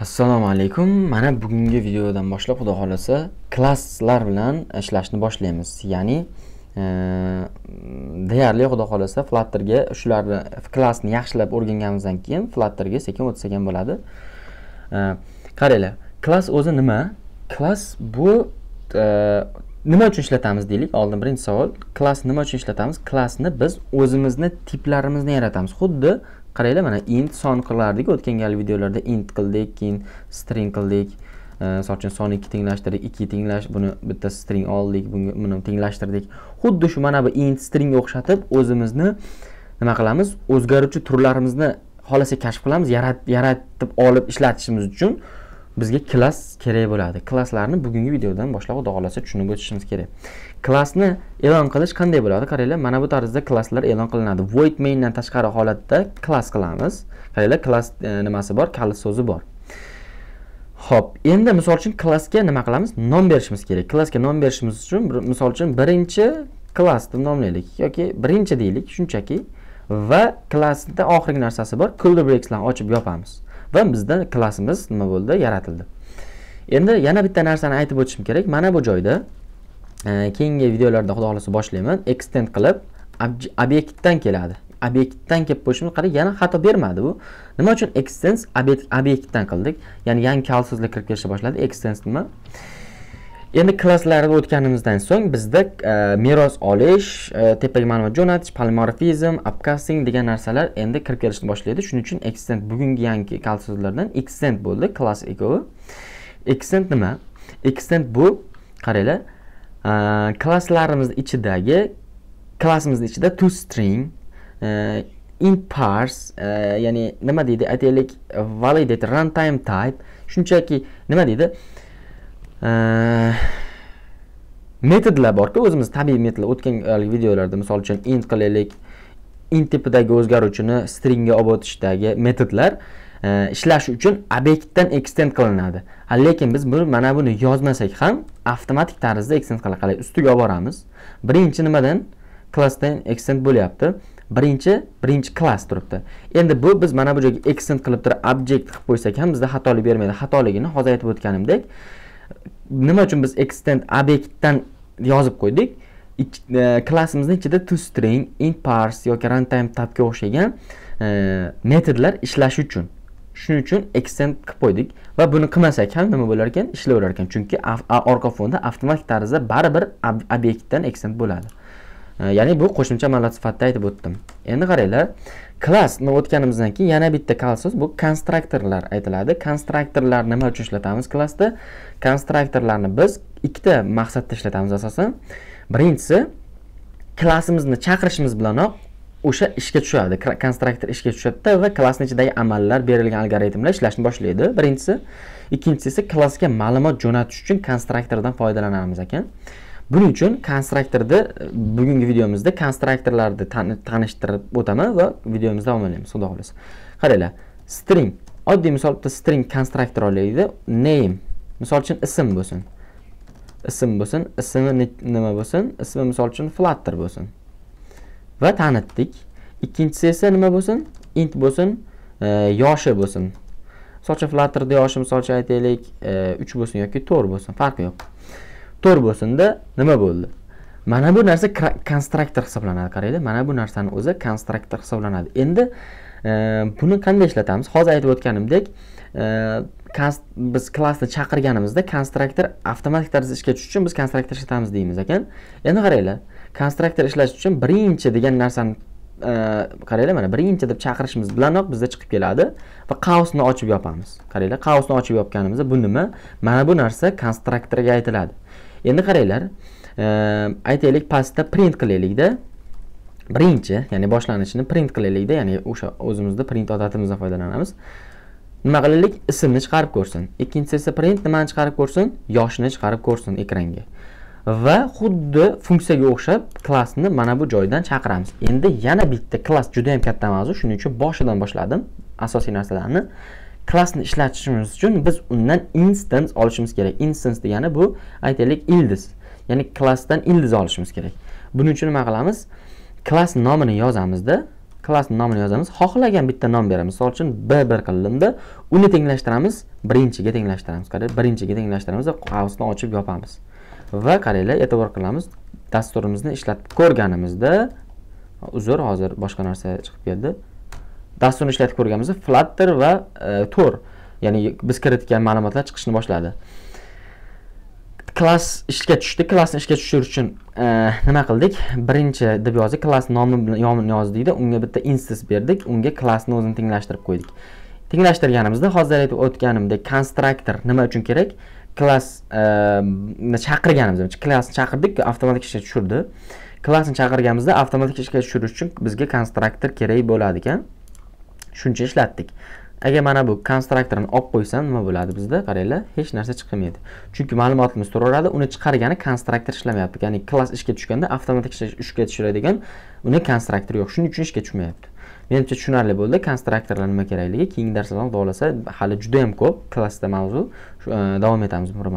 assalomu alaykum mana bugungi videodan boshlab xudo xohlasa klasslar bilan ishlashni boshlaymiz ya'ni e, deyarli xudo xohlasa flatterga shularni klassni yaxshilab o'rganganimizdan keyin flatterga sekin o'tsak ham bo'ladi e, qaranglar klass o'zi nima klass bu e, nima uchun ishlatamiz deylik oldin birinchi savol klass nima uchun ishlatamiz klassni biz o'zimizni tiplarimizni yaratamiz xuddi qaranglar mana int son qilardik o'tgan gal videolarda int qildik keyin string qildik sochini son ikki tenglashtirdik ikki tenglash buni bitta string oldik buni tenglashtirdik xuddi shu mana bu int stringga o'xshatib o'zimizni nima qilamiz o'zgaruvchi turlarimizni xohlasa kashf qilamiz yaratib olib ishlatishimiz uchun bizga klass kerak bo'ladi klasslarni bugungi videodan boshlab xudo xohlasa tushunib o'tishimiz kerak klassni e'lon qilish qanday bo'ladi qaranglar mana bu tarzda klasslar e'lon qilinadi void maindan tashqari holatda klass qilamiz qaranglar klass e, nimasi bor kalit so'zi bor ho'p endi misol uchun klassga nima qilamiz nom berishimiz kerak klassga nom berishimiz uchun misol uchun birinchi klass deb nomlaylik yoki birinchi deylik shunchaki va klassda oxirgi narsasi bor bilan ochib yopamiz va bizda klassimiz nima bo'ldi yaratildi endi yana bitta narsani aytib o'tishim kerak mana bu joyda e, keyingi videolarda xudo xohlasa boshlayman extend qilib obyektdan keladi obyektdan kelib qo'yishimiz qarang yana xato bermadi bu nima uchun extens obyektdan qildik ya'ni yangi kal kirib kelishni boshladi extens nima endi klasslarni o'tganimizdan so'ng bizda e, meros olish e, tepaga ma'lumot jo'natish polimorfizm upcasting degan narsalar endi kirib kelishni boshlaydi shuning uchun extent bugungi yangi kal so'zlardan bo'ldi klass ikkovi extent nima extent bu qaranglar e, klasslarimiz ichidagi klassimizni ichida to string in parse ya'ni nima deydi aytaylik validate runtime type shunchaki nima deydi metodlar э, borku o'zimiz tabiiy metodlar o'tgan videolarda misol uchun int qilaylik int tipidagi o'zgaruvchini stringga olib o'tishdagi metodlar e, ishlash uchun obyektdan ekstend qilinadi lekin biz buni mana buni yozmasak ham avtomatik tarzda ekstend qiladi ustiga olib boramiz birinchi nimadan klassdan ekstend bo'lyapti birinchi birinchi klass turibdi endi bu biz mana bu joyga ekstend qilib turib obyekt qilib qo'ysak ham bizda xatolik bermaydi xatoligini hozir aytib o'tganimdek nima uchun biz extend obyektdan yozib qo'ydik e, klassimizni ichida toString, parse yoki runtime tabga o'xshagan e, metodlar ishlashi uchun shuning uchun extend qilib qo'ydik va buni qilmasak ham nima bo'lar ekan ishlayverar ekan chunki orqa fonda avtomatik tarzda baribir obyektdan extend bo'ladi e, ya'ni bu qo'shimcha amaliyot sifatida aytib o'tdim endi qaranglar klassni o'tganimizdan keyin yana bitta kalsoz bu konstraktorlar aytiladi konstraktorlarni nima uchun ishlatamiz klassda konstraktorlarni biz ikkita maqsadda ishlatamiz asosan birinchisi klassimizni chaqirishimiz bilanoq o'sha ishga tushadi konstraktor ishga tushadida va klassni ichidagi amallar berilgan algoritmlar ishlashni boshlaydi birinchisi ikkinchisi klassga ma'lumot jo'natish uchun konstraktordan foydalanamiz ekan buning uchun konstraktorni bugungi videomizda konstruktorlarni tanishtirib o'taman va videomiz davom etamiz xudo xohlasa qaranglar string oddiy misol bitta string konstraktor olaylik name misol uchun ism bo'lsin ism bo'lsin ismi nima bo'lsin ismi misol uchun flutter bo'lsin va tanitdik ikkinchisi esa nima bo'lsin int bo'lsin e, yoshi bo'lsin misol uchun flutterda yoshi misol uchun aytaylik 3 e, bo'lsin yoki 4 bo'lsin farqi yo'q to'rt bo'lsinda nima bo'ldi mana bu narsa konstruktor hisoblanadi qaranglar mana bu narsani o'zi konstruktor hisoblanadi endi e, buni qanday ishlatamiz hozir aytib o'tganimdek e, biz klassni chaqirganimizda konstruktor avtomatik tarzda ishga tushish uchun biz konstruktor ishlatamiz deymiz ekan endi qaranglar konstruktor ishlash uchun birinchi degan narsani e, qaranglar mana birinchi deb chaqirishimiz bilanoq bizda chiqib keladi va qausni ochib yopamiz qaranglar qausni ochib yopganimizda bu nima mana bu narsa konstruktorga aytiladi endi qaranglar e, aytaylik pastda print qilaylikda birinchi ya'ni boshlanishini print qilaylikda ya'ni o'sha o'zimizda print odatimizdan foydalanamiz nima qilaylik ismni chiqarib ko'rsin ikkinchisi esa print nimani chiqarib ko'rsin yoshni chiqarib ko'rsin ekranga va xuddi funksiyaga o'xshab klassni mana bu joydan chaqiramiz endi yana bitta klass juda ham katta mavzu shuning uchun boshidan boshladim asosiy narsalarni klassni ishlatishimiz uchun biz undan instance olishimiz kerak instance degani bu aytaylik ildiz ya'ni klassdan ildiz olishimiz kerak buning uchun nima qilamiz klass nomini yozamizda klass nomini yozamiz xohlagan bitta nom beramiz misol uchun b bir qildimda uni tenglashtiramiz birinchiga tenglashtiramiz qara birinchiga tenglashtiramiz qavsni ochib yopamiz va qaranglar e'tibor qilamiz dasturimizni ishlatib ko'rganimizda uzr hozir boshqa narsa chiqib keldi dasturni ishlatib ko'rganmiz flutter va e, tor ya'ni biz kiritgan ma'lumotlar chiqishni boshladi klass ishga tushdi klassni ishga tushirish uchun e, nima qildik birinchi deb yozdik klass nomi bilan yozdikda unga bitta instans berdik unga klassni o'zini tenglashtirib qo'ydik tenglashtirganimizda hozir aytib o'tganimdek konstruktor nima uchun kerak klass e, chaqirganimizda klassni chaqirdik avtomatik ishga tushirdi klassni chaqirganimizda avtomatik ishga tushirish uchun bizga konstruktor kerak bo'ladi ekan shuncha ishlatdik agar mana bu konstruktorni olib qo'ysam nima bo'ladi bizda qaranglar hech narsa chiqmaydi chunki ma'lumotimiz turaveradi uni chiqargani konstruktor ishlamayapti ya'ni klass ishga tushganda avtomatik ishga tushiradigan uni konstruktor yo'q shuning uchun ishga tushmayapti menimcha tushunarli bo'ldi konstruktorlar nima kerakligi keyingi darslarda xudo xohlasa hali judayam ko'p klassda mavzu e, davom etamiz bir